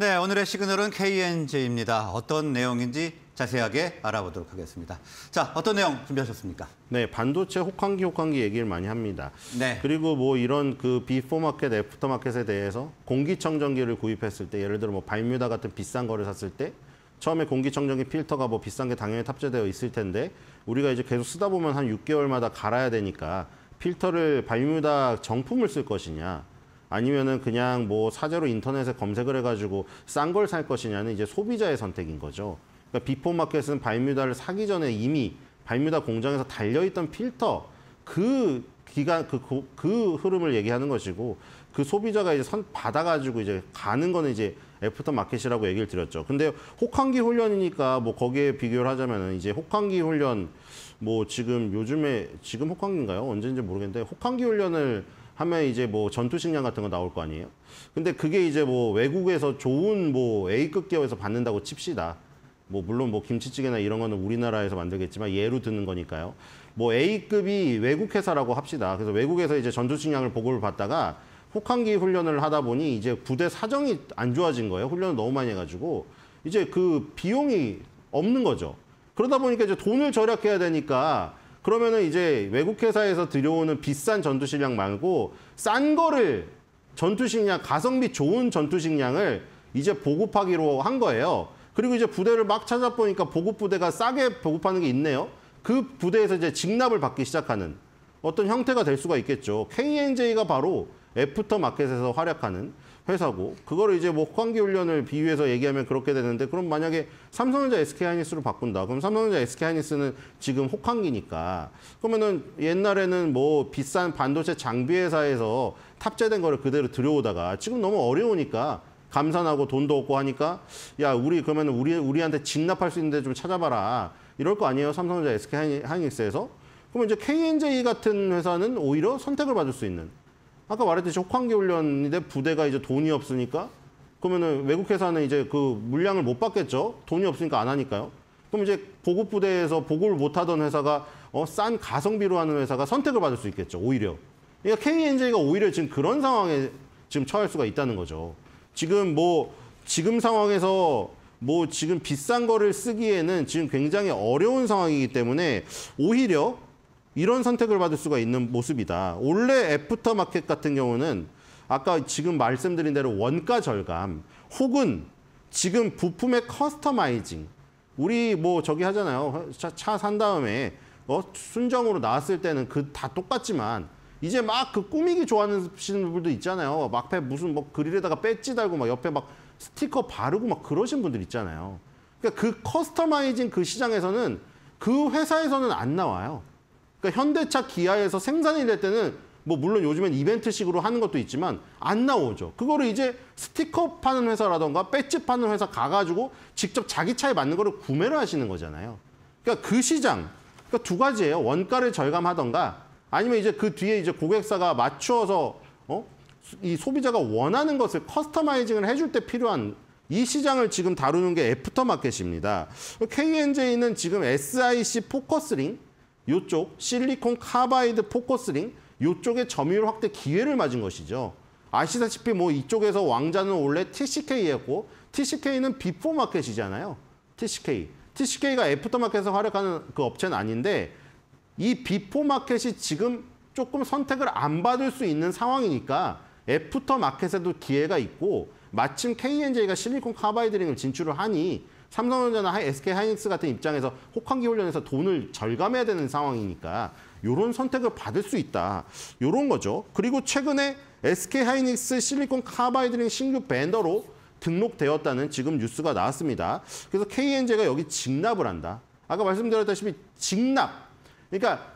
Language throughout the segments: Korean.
네, 오늘의 시그널은 KNJ입니다. 어떤 내용인지 자세하게 알아보도록 하겠습니다. 자, 어떤 내용 준비하셨습니까? 네, 반도체 혹한기 혹한기 얘기를 많이 합니다. 네. 그리고 뭐 이런 그 비포 마켓, 애프터 마켓에 대해서 공기청정기를 구입했을 때 예를 들어 뭐 발뮤다 같은 비싼 거를 샀을 때 처음에 공기청정기 필터가 뭐 비싼 게 당연히 탑재되어 있을 텐데 우리가 이제 계속 쓰다 보면 한 6개월마다 갈아야 되니까 필터를 발뮤다 정품을 쓸 것이냐 아니면은 그냥 뭐 사제로 인터넷에 검색을 해가지고 싼 걸 살 것이냐는 이제 소비자의 선택인 거죠. 그러니까 비포 마켓은 발뮤다를 사기 전에 이미 발뮤다 공장에서 달려있던 필터 그 기간 그, 그, 그 흐름을 얘기하는 것이고 그 소비자가 이제 선 받아가지고 이제 가는 거는 이제 애프터 마켓이라고 얘기를 드렸죠. 근데 혹한기 훈련이니까 뭐 거기에 비교를 하자면은 이제 혹한기 훈련 뭐 지금 요즘에 지금 혹한기인가요? 언제인지 모르겠는데 혹한기 훈련을 하면 이제 뭐 전투식량 같은 거 나올 거 아니에요. 근데 그게 이제 뭐 외국에서 좋은 뭐 A급 기업에서 받는다고 칩시다. 뭐 물론 뭐 김치찌개나 이런 거는 우리나라에서 만들겠지만 예로 드는 거니까요. 뭐 A급이 외국 회사라고 합시다. 그래서 외국에서 이제 전투식량을 보급을 받다가 혹한기 훈련을 하다 보니 이제 부대 사정이 안 좋아진 거예요. 훈련을 너무 많이 해가지고 이제 그 비용이 없는 거죠. 그러다 보니까 이제 돈을 절약해야 되니까 그러면은 이제 외국 회사에서 들여오는 비싼 전투 식량 말고 싼 거를 전투 식량 가성비 좋은 전투 식량을 이제 보급하기로 한 거예요. 그리고 이제 부대를 막 찾아보니까 보급 부대가 싸게 보급하는 게 있네요. 그 부대에서 이제 직납을 받기 시작하는 어떤 형태가 될 수가 있겠죠. KNJ가 바로 애프터 마켓에서 활약하는 회사고 그거를 이제 뭐 호황기 훈련을 비유해서 얘기하면 그렇게 되는데 그럼 만약에 삼성전자 SK 하이닉스로 바꾼다. 그럼 삼성전자 SK 하이닉스는 지금 혹한기니까 그러면은 옛날에는 뭐 비싼 반도체 장비 회사에서 탑재된 거를 그대로 들여오다가 지금 너무 어려우니까 감산하고 돈도 없고 하니까 야 우리 그러면 우리 우리한테 진납할 수 있는데 좀 찾아봐라 이럴 거 아니에요 삼성전자 SK 하이닉스에서 그러면 이제 KNJ 같은 회사는 오히려 선택을 받을 수 있는 아까 말했듯이 혹한기 훈련인데 부대가 이제 돈이 없으니까 그러면은 외국 회사는 이제 그 물량을 못 받겠죠. 돈이 없으니까 안 하니까요. 그럼 이제 보급 부대에서 보급을 못 하던 회사가 어, 싼 가성비로 하는 회사가 선택을 받을 수 있겠죠. 오히려. 그러니까 KNJ가 오히려 지금 그런 상황에 지금 처할 수가 있다는 거죠. 지금 뭐 지금 상황에서 뭐 지금 비싼 거를 쓰기에는 지금 굉장히 어려운 상황이기 때문에 오히려 이런 선택을 받을 수가 있는 모습이다. 원래 애프터 마켓 같은 경우는 아까 지금 말씀드린 대로 원가 절감 혹은 지금 부품의 커스터마이징 우리 뭐 저기 하잖아요. 차 산 다음에 어, 순정으로 나왔을 때는 그 다 똑같지만 이제 막 그 꾸미기 좋아하시는 분들 있잖아요. 막에 무슨 뭐 그릴에다가 배지 달고 막 옆에 막 스티커 바르고 막 그러신 분들 있잖아요. 그러니까 그 커스터마이징 그 시장에서는 그 회사에서는 안 나와요. 그러니까 현대차 기아에서 생산이 될 때는 뭐 물론 요즘엔 이벤트식으로 하는 것도 있지만 안 나오죠. 그거를 이제 스티커 파는 회사라던가 배지 파는 회사 가가지고 직접 자기 차에 맞는 거를 구매를 하시는 거잖아요. 그러니까 그 시장, 그러니까 두 가지예요. 원가를 절감하던가 아니면 이제 그 뒤에 이제 고객사가 맞추어서 어? 이 소비자가 원하는 것을 커스터마이징을 해줄 때 필요한 이 시장을 지금 다루는 게 애프터마켓입니다. KNJ는 지금 SIC 포커스링 이쪽 실리콘 카바이드 포커스링 이쪽에 점유율 확대 기회를 맞은 것이죠. 아시다시피 뭐 이쪽에서 왕자는 원래 TCK였고 TCK는 비포 마켓이잖아요. TCK. TCK가 애프터 마켓에서 활약하는 그 업체는 아닌데 이 비포 마켓이 지금 조금 선택을 안 받을 수 있는 상황이니까 애프터 마켓에도 기회가 있고 마침 KNJ가 실리콘 카바이드링을 진출을 하니 삼성전자나 SK 하이닉스 같은 입장에서 혹한기 훈련에서 돈을 절감해야 되는 상황이니까 이런 선택을 받을 수 있다. 이런 거죠. 그리고 최근에 SK 하이닉스 실리콘 카바이드링 신규 밴더로 등록되었다는 지금 뉴스가 나왔습니다. 그래서 k n j 가 여기 직납을 한다. 아까 말씀드렸다시피 직납. 그러니까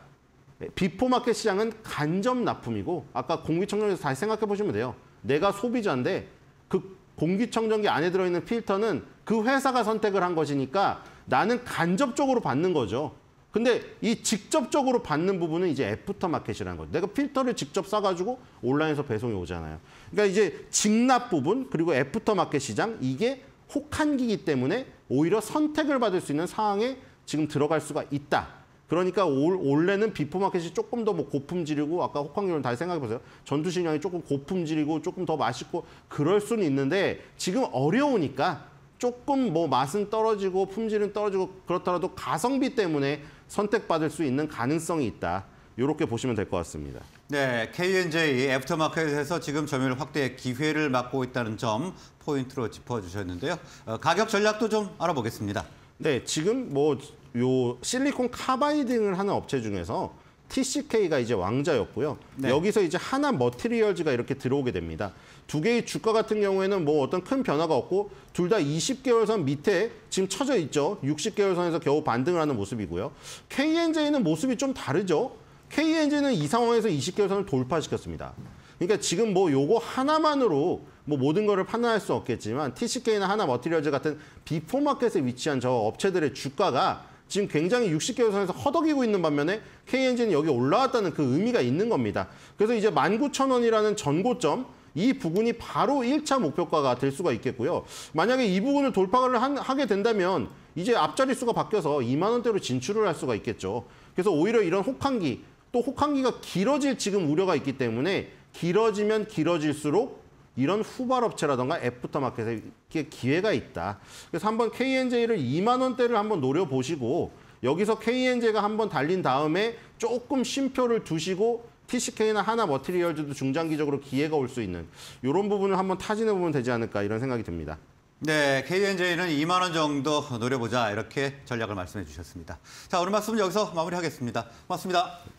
비포마켓 시장은 간접 납품이고 아까 공기청정기에서 다시 생각해 보시면 돼요. 내가 소비자인데 그 공기청정기 안에 들어있는 필터는 그 회사가 선택을 한 것이니까 나는 간접적으로 받는 거죠. 근데 이 직접적으로 받는 부분은 이제 애프터 마켓이라는 거죠. 내가 필터를 직접 싸가지고 온라인에서 배송이 오잖아요. 그러니까 이제 직납 부분 그리고 애프터 마켓 시장 이게 혹한기이기 때문에 오히려 선택을 받을 수 있는 상황에 지금 들어갈 수가 있다. 그러니까 올, 원래는 비포 마켓이 조금 더 뭐 고품질이고 아까 혹한기론 다시 생각해보세요. 전투식량이 조금 고품질이고 조금 더 맛있고 그럴 수는 있는데 지금 어려우니까 조금 뭐 맛은 떨어지고 품질은 떨어지고 그렇더라도 가성비 때문에 선택받을 수 있는 가능성이 있다. 이렇게 보시면 될 것 같습니다. 네, KNJ 애프터마켓에서 지금 점유율 확대의 기회를 맡고 있다는 점 포인트로 짚어주셨는데요. 어, 가격 전략도 좀 알아보겠습니다. 네, 지금 뭐 요 실리콘 카바이딩을 하는 업체 중에서 TCK가 이제 왕자였고요. 네. 여기서 이제 하나 머티리얼즈가 이렇게 들어오게 됩니다. 두 개의 주가 같은 경우에는 뭐 어떤 큰 변화가 없고 둘 다 20개월 선 밑에 지금 쳐져 있죠. 60개월 선에서 겨우 반등을 하는 모습이고요. KNJ는 모습이 좀 다르죠. KNJ는 이 상황에서 20개월 선을 돌파시켰습니다. 그러니까 지금 뭐 요거 하나만으로 뭐 모든 거를 판단할 수 없겠지만 TCK나 하나 머티리얼즈 같은 비포마켓에 위치한 저 업체들의 주가가 지금 굉장히 60개월선에서 허덕이고 있는 반면에 K엔진이 여기 올라왔다는 그 의미가 있는 겁니다. 그래서 이제 19,000원이라는 전고점 이 부분이 바로 1차 목표가가 될 수가 있겠고요. 만약에 이 부분을 돌파를 한, 하게 된다면 이제 앞자리수가 바뀌어서 2만 원대로 진출을 할 수가 있겠죠. 그래서 오히려 이런 혹한기, 또 혹한기가 길어질 지금 우려가 있기 때문에 길어지면 길어질수록 이런 후발업체라던가 애프터마켓에 기회가 있다. 그래서 한번 KNJ를 2만 원대를 한번 노려보시고 여기서 KNJ가 한번 달린 다음에 조금 쉼표를 두시고 TCK나 하나 머티리얼즈도 중장기적으로 기회가 올 수 있는 이런 부분을 한번 타진해 보면 되지 않을까 이런 생각이 듭니다. 네, KNJ는 2만 원 정도 노려보자 이렇게 전략을 말씀해 주셨습니다. 자, 오늘 말씀은 여기서 마무리하겠습니다. 고맙습니다.